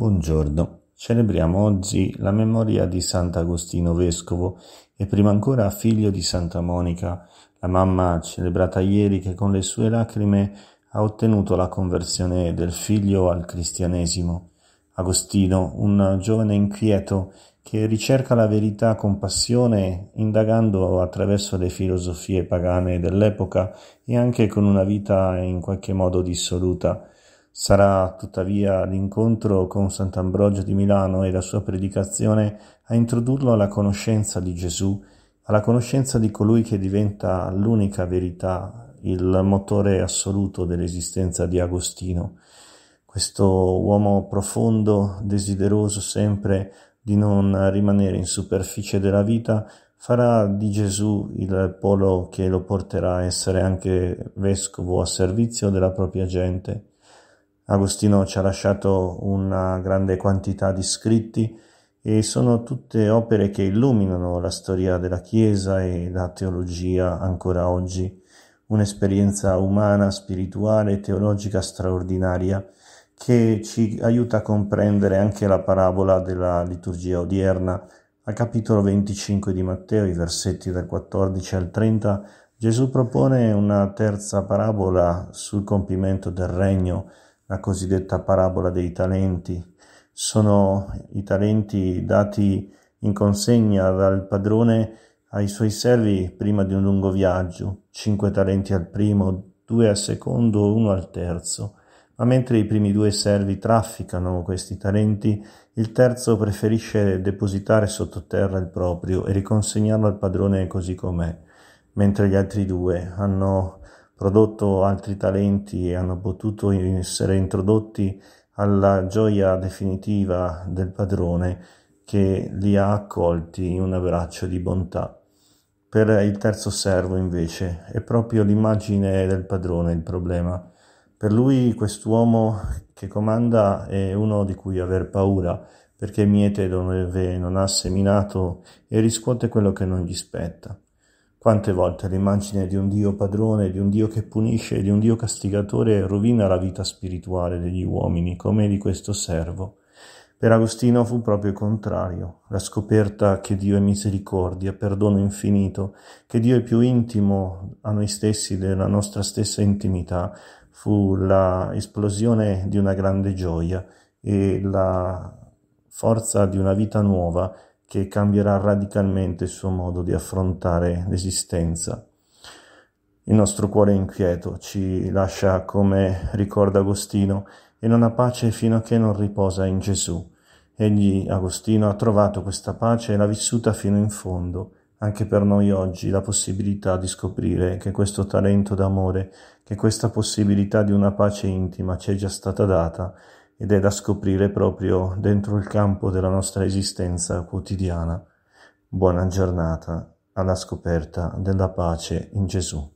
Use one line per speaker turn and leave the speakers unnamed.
Buongiorno, celebriamo oggi la memoria di Sant'Agostino Vescovo e prima ancora figlio di Santa Monica, la mamma celebrata ieri che con le sue lacrime ha ottenuto la conversione del figlio al cristianesimo. Agostino, un giovane inquieto che ricerca la verità con passione, indagando attraverso le filosofie pagane dell'epoca e anche con una vita in qualche modo dissoluta. Sarà tuttavia l'incontro con sant'Ambrogio di Milano e la sua predicazione a introdurlo alla conoscenza di Gesù, alla conoscenza di colui che diventa l'unica verità, il motore assoluto dell'esistenza di Agostino. Questo uomo profondo, desideroso sempre di non rimanere in superficie della vita, farà di Gesù il polo che lo porterà a essere anche vescovo a servizio della propria gente. Agostino ci ha lasciato una grande quantità di scritti e sono tutte opere che illuminano la storia della Chiesa e la teologia ancora oggi, un'esperienza umana, spirituale e teologica straordinaria che ci aiuta a comprendere anche la parabola della liturgia odierna. Al capitolo 25 di Matteo, i versetti dal 14 al 30, Gesù propone una terza parabola sul compimento del regno, la cosiddetta parabola dei talenti. Sono i talenti dati in consegna dal padrone ai suoi servi prima di un lungo viaggio, cinque talenti al primo, due al secondo, uno al terzo. Ma mentre i primi due servi trafficano questi talenti, il terzo preferisce depositare sottoterra il proprio e riconsegnarlo al padrone così com'è, mentre gli altri due hanno prodotto altri talenti e hanno potuto essere introdotti alla gioia definitiva del padrone che li ha accolti in un abbraccio di bontà. Per il terzo servo invece è proprio l'immagine del padrone il problema. Per lui quest'uomo che comanda è uno di cui aver paura, perché miete dove non ha seminato e riscuote quello che non gli spetta. Quante volte l'immagine di un Dio padrone, di un Dio che punisce, di un Dio castigatore rovina la vita spirituale degli uomini, come di questo servo. Per Agostino fu proprio il contrario, la scoperta che Dio è misericordia, perdono infinito, che Dio è più intimo a noi stessi della nostra stessa intimità, fu l'esplosione di una grande gioia e la forza di una vita nuova che cambierà radicalmente il suo modo di affrontare l'esistenza. Il nostro cuore è inquieto, ci lascia, come ricorda Agostino, e non ha pace fino a che non riposa in Gesù. Egli, Agostino, ha trovato questa pace e l'ha vissuta fino in fondo. Anche per noi oggi la possibilità di scoprire che questo talento d'amore, che questa possibilità di una pace intima ci è già stata data ed è da scoprire proprio dentro il campo della nostra esistenza quotidiana. Buona giornata alla scoperta della pace in Gesù.